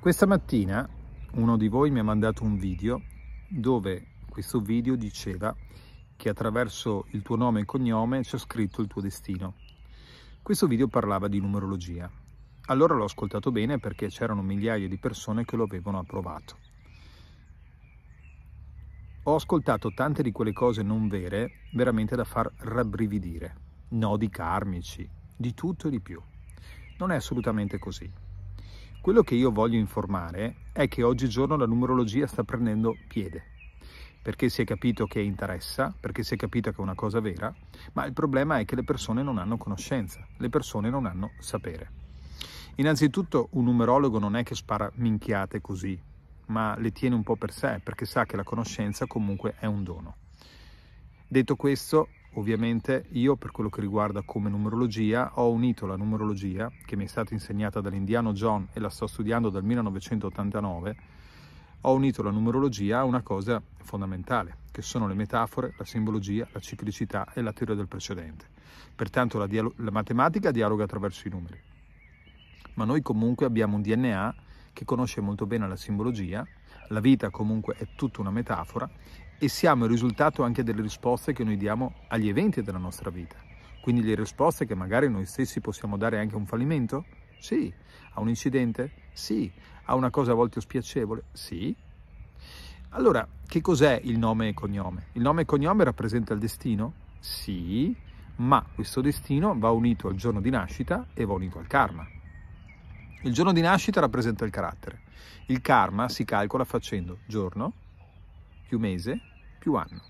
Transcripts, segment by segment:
Questa mattina uno di voi mi ha mandato un video dove questo video diceva che attraverso il tuo nome e cognome c'è scritto il tuo destino. Questo video parlava di numerologia. Allora l'ho ascoltato bene perché c'erano migliaia di persone che lo avevano approvato. Ho ascoltato tante di quelle cose non vere veramente da far rabbrividire. Nodi karmici, di tutto e di più. Non è assolutamente così. Quello che io voglio informare è che oggigiorno la numerologia sta prendendo piede, perché si è capito che interessa, perché si è capito che è una cosa vera, ma il problema è che le persone non hanno conoscenza, le persone non hanno sapere. Innanzitutto un numerologo non è che spara minchiate così, ma le tiene un po' per sé, perché sa che la conoscenza comunque è un dono. Detto questo, Ovviamente io per quello che riguarda come numerologia ho unito la numerologia che mi è stata insegnata dall'indiano John e la sto studiando dal 1989, ho unito la numerologia a una cosa fondamentale che sono le metafore, la simbologia, la ciclicità e la teoria del precedente. Pertanto la, dialo- la matematica dialoga attraverso i numeri, ma noi comunque abbiamo un DNA che conosce molto bene la simbologia, la vita comunque è tutta una metafora e siamo il risultato anche delle risposte che noi diamo agli eventi della nostra vita. Quindi le risposte che magari noi stessi possiamo dare anche a un fallimento? Sì. A un incidente? Sì. A una cosa a volte spiacevole? Sì. Allora, che cos'è il nome e cognome? Il nome e cognome rappresenta il destino? Sì, ma questo destino va unito al giorno di nascita e va unito al karma. Il giorno di nascita rappresenta il carattere. Il karma si calcola facendo giorno più mese più anno.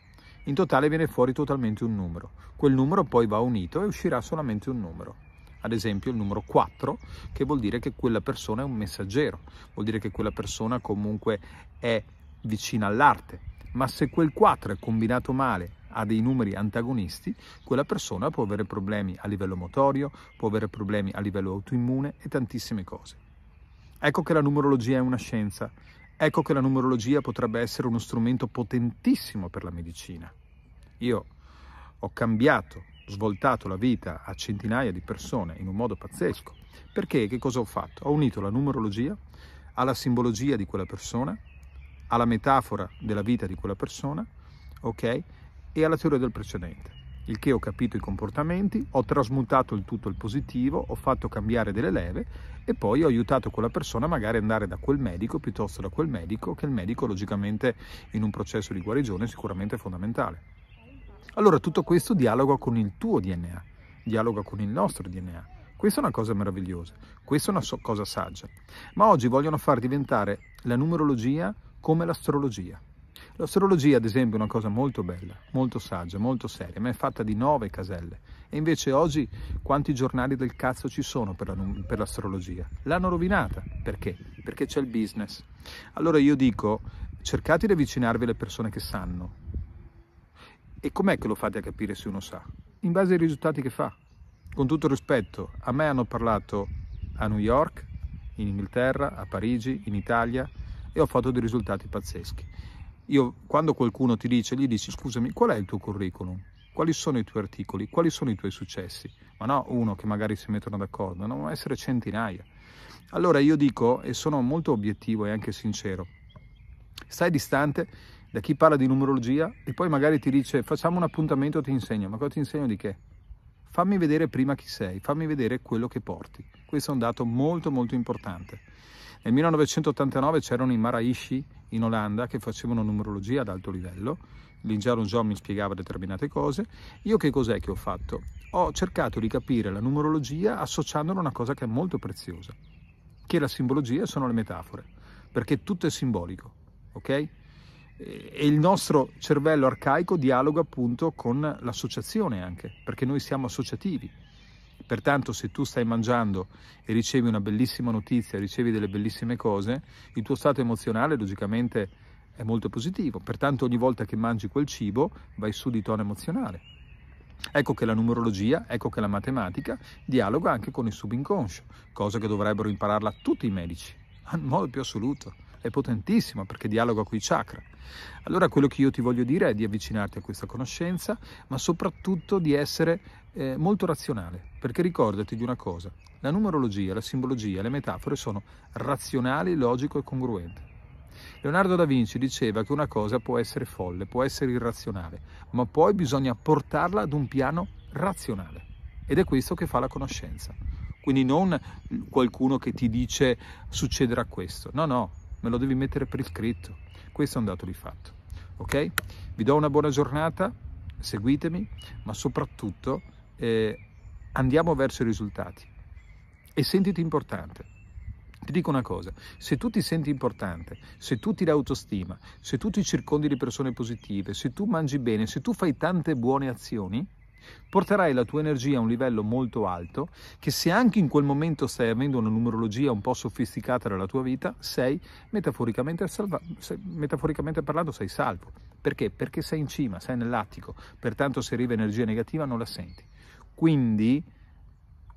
In totale viene fuori totalmente un numero. Quel numero poi va unito e uscirà solamente un numero. Ad esempio il numero 4, che vuol dire che quella persona è un messaggero, vuol dire che quella persona comunque è vicina all'arte. Ma se quel 4 è combinato male a dei numeri antagonisti, quella persona può avere problemi a livello motorio, può avere problemi a livello autoimmune e tantissime cose. Ecco che la numerologia è una scienza Ecco che la numerologia potrebbe essere uno strumento potentissimo per la medicina. Io ho cambiato, svoltato la vita a centinaia di persone in un modo pazzesco. Perché? Che cosa ho fatto? Ho unito la numerologia alla simbologia di quella persona, alla metafora della vita di quella persona, ok? E alla teoria del precedente il che ho capito i comportamenti, ho trasmutato il tutto al positivo, ho fatto cambiare delle leve e poi ho aiutato quella persona magari ad andare da quel medico piuttosto da quel medico, che il medico logicamente in un processo di guarigione è sicuramente fondamentale. Allora tutto questo dialoga con il tuo DNA, dialoga con il nostro DNA. Questa è una cosa meravigliosa, questa è una so- cosa saggia. Ma oggi vogliono far diventare la numerologia come l'astrologia. L'astrologia, ad esempio, è una cosa molto bella, molto saggia, molto seria, ma è fatta di nove caselle. E invece oggi quanti giornali del cazzo ci sono per, l'astrologia? La, L'hanno rovinata. Perché? Perché c'è il business. Allora io dico, cercate di avvicinarvi alle persone che sanno. E com'è che lo fate a capire se uno sa? In base ai risultati che fa. Con tutto rispetto, a me hanno parlato a New York, in Inghilterra, a Parigi, in Italia e ho fatto dei risultati pazzeschi io, quando qualcuno ti dice, gli dici scusami, qual è il tuo curriculum? Quali sono i tuoi articoli? Quali sono i tuoi successi? Ma no uno che magari si mettono d'accordo, no, essere centinaia. Allora io dico, e sono molto obiettivo e anche sincero, stai distante da chi parla di numerologia e poi magari ti dice facciamo un appuntamento e ti insegno, ma cosa ti insegno di che? Fammi vedere prima chi sei, fammi vedere quello che porti. Questo è un dato molto molto importante. Nel 1989 c'erano i Maraishi in Olanda che facevano numerologia ad alto livello, l'Ingiaro John mi spiegava determinate cose, io che cos'è che ho fatto? Ho cercato di capire la numerologia associandola a una cosa che è molto preziosa, che la simbologia sono le metafore, perché tutto è simbolico, ok? e il nostro cervello arcaico dialoga appunto con l'associazione anche, perché noi siamo associativi. Pertanto se tu stai mangiando e ricevi una bellissima notizia, ricevi delle bellissime cose, il tuo stato emozionale logicamente è molto positivo. Pertanto ogni volta che mangi quel cibo vai su di tono emozionale. Ecco che la numerologia, ecco che la matematica dialoga anche con il subinconscio, cosa che dovrebbero impararla tutti i medici, al modo più assoluto è potentissimo perché dialoga con i chakra. Allora quello che io ti voglio dire è di avvicinarti a questa conoscenza, ma soprattutto di essere eh, molto razionale, perché ricordati di una cosa, la numerologia, la simbologia, le metafore sono razionali, logico e congruente. Leonardo da Vinci diceva che una cosa può essere folle, può essere irrazionale, ma poi bisogna portarla ad un piano razionale. Ed è questo che fa la conoscenza. Quindi non qualcuno che ti dice succederà questo. No, no, me lo devi mettere per iscritto. Questo è un dato di fatto. Ok? Vi do una buona giornata, seguitemi, ma soprattutto eh, andiamo verso i risultati. E sentiti importante. Ti dico una cosa, se tu ti senti importante, se tu ti dai autostima, se tu ti circondi di persone positive, se tu mangi bene, se tu fai tante buone azioni, porterai la tua energia a un livello molto alto che se anche in quel momento stai avendo una numerologia un po' sofisticata della tua vita, sei metaforicamente, salva- sei, metaforicamente parlando sei salvo. Perché? Perché sei in cima, sei nell'attico, pertanto se arriva energia negativa non la senti. Quindi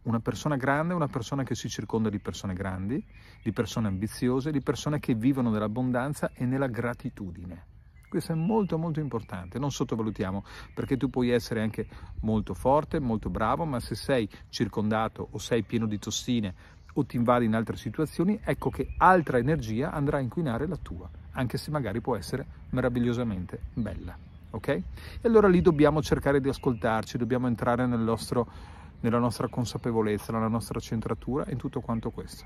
una persona grande è una persona che si circonda di persone grandi, di persone ambiziose, di persone che vivono nell'abbondanza e nella gratitudine. Questo è molto molto importante, non sottovalutiamo, perché tu puoi essere anche molto forte, molto bravo, ma se sei circondato o sei pieno di tossine o ti invadi in altre situazioni, ecco che altra energia andrà a inquinare la tua, anche se magari può essere meravigliosamente bella. Ok? E allora lì dobbiamo cercare di ascoltarci, dobbiamo entrare nel nostro, nella nostra consapevolezza, nella nostra centratura e in tutto quanto questo.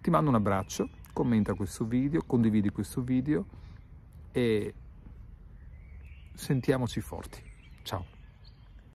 Ti mando un abbraccio, commenta questo video, condividi questo video e sentiamoci forti. Ciao.